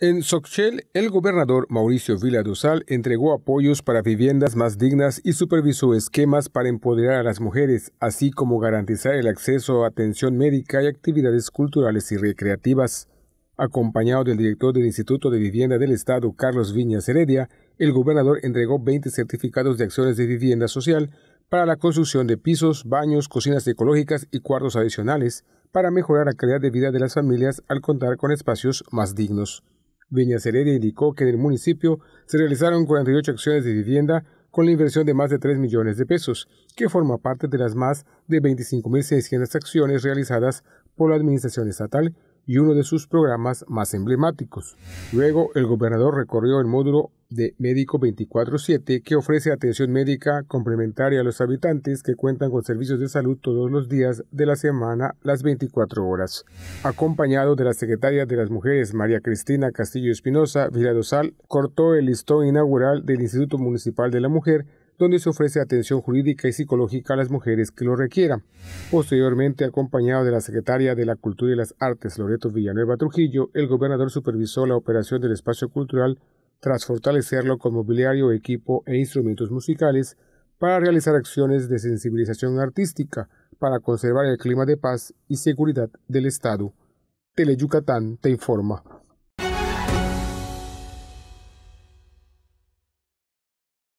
En Soxel, el gobernador Mauricio Vila Dosal entregó apoyos para viviendas más dignas y supervisó esquemas para empoderar a las mujeres, así como garantizar el acceso a atención médica y actividades culturales y recreativas. Acompañado del director del Instituto de Vivienda del Estado, Carlos Viñas Heredia, el gobernador entregó 20 certificados de acciones de vivienda social para la construcción de pisos, baños, cocinas ecológicas y cuartos adicionales para mejorar la calidad de vida de las familias al contar con espacios más dignos. Viña indicó que en el municipio se realizaron 48 acciones de vivienda con la inversión de más de 3 millones de pesos, que forma parte de las más de 25.600 acciones realizadas por la Administración Estatal y uno de sus programas más emblemáticos. Luego, el gobernador recorrió el módulo de Médico 24-7 que ofrece atención médica complementaria a los habitantes que cuentan con servicios de salud todos los días de la semana, las 24 horas. Acompañado de la secretaria de las Mujeres, María Cristina Castillo Espinosa Viradosal, cortó el listón inaugural del Instituto Municipal de la Mujer donde se ofrece atención jurídica y psicológica a las mujeres que lo requieran. Posteriormente, acompañado de la secretaria de la Cultura y las Artes, Loreto Villanueva Trujillo, el gobernador supervisó la operación del espacio cultural tras fortalecerlo con mobiliario, equipo e instrumentos musicales para realizar acciones de sensibilización artística para conservar el clima de paz y seguridad del Estado. Tele Yucatán te informa.